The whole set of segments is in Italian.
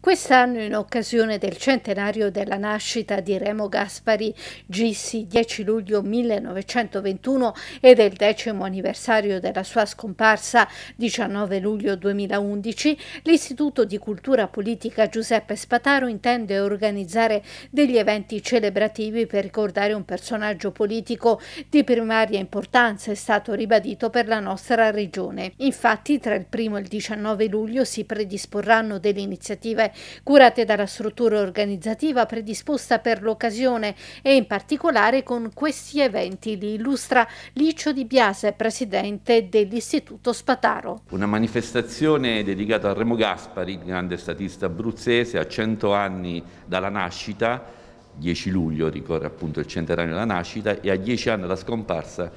Quest'anno, in occasione del centenario della nascita di Remo Gaspari, Gissi 10 luglio 1921, e del decimo anniversario della sua scomparsa 19 luglio 2011, l'Istituto di Cultura Politica Giuseppe Spataro intende organizzare degli eventi celebrativi per ricordare un personaggio politico di primaria importanza, è stato ribadito per la nostra regione. Infatti, tra il primo e il 19 luglio si predisporranno delle iniziative curate dalla struttura organizzativa predisposta per l'occasione e in particolare con questi eventi, li illustra Licio Di Biase, presidente dell'Istituto Spataro. Una manifestazione dedicata a Remo Gaspari, il grande statista abruzzese, a 100 anni dalla nascita, 10 luglio ricorre appunto il centenario della nascita e a 10 anni dalla scomparsa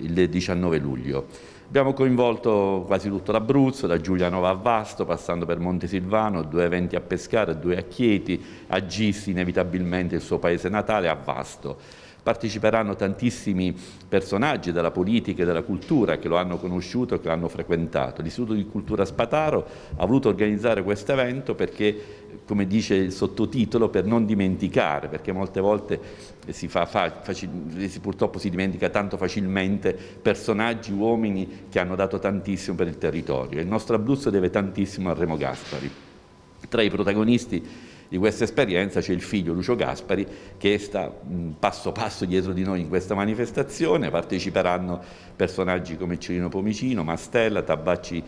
il 19 luglio. Abbiamo coinvolto quasi tutto l'Abruzzo, da Giulianova a Vasto, passando per Montesilvano, due eventi a Pescara, due a Chieti, a Gissi inevitabilmente il suo paese natale, a Vasto. Parteciperanno tantissimi personaggi della politica e della cultura che lo hanno conosciuto e che lo hanno frequentato. L'Istituto di Cultura Spataro ha voluto organizzare questo evento perché come dice il sottotitolo, per non dimenticare, perché molte volte si fa, fa, purtroppo si dimentica tanto facilmente personaggi, uomini che hanno dato tantissimo per il territorio. Il nostro Abruzzo deve tantissimo a Remo Gaspari. Tra i protagonisti di questa esperienza c'è il figlio Lucio Gaspari che sta mm, passo passo dietro di noi in questa manifestazione, parteciperanno personaggi come Cirino Pomicino, Mastella, Tabacci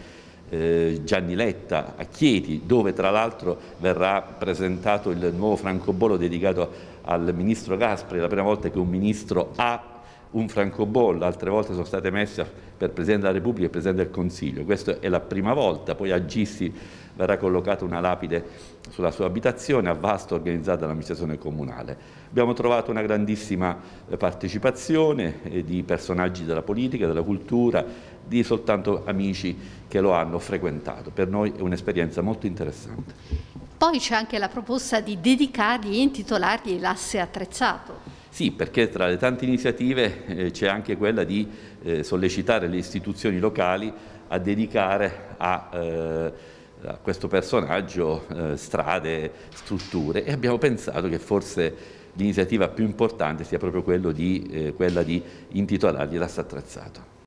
eh, Gianni Letta a Chieti, dove tra l'altro verrà presentato il nuovo francobollo dedicato al ministro Gaspari, la prima volta che un ministro ha un francobollo, altre volte sono state messe per Presidente della Repubblica e Presidente del Consiglio, questa è la prima volta, poi a Gissi verrà collocata una lapide sulla sua abitazione a Vasto organizzata dall'amministrazione comunale. Abbiamo trovato una grandissima eh, partecipazione eh, di personaggi della politica, della cultura, di soltanto amici che lo hanno frequentato. Per noi è un'esperienza molto interessante. Poi c'è anche la proposta di dedicargli e intitolargli l'asse attrezzato. Sì, perché tra le tante iniziative eh, c'è anche quella di eh, sollecitare le istituzioni locali a dedicare a, eh, a questo personaggio eh, strade, strutture e abbiamo pensato che forse l'iniziativa più importante sia proprio di, eh, quella di intitolargli Lassa Attrezzato.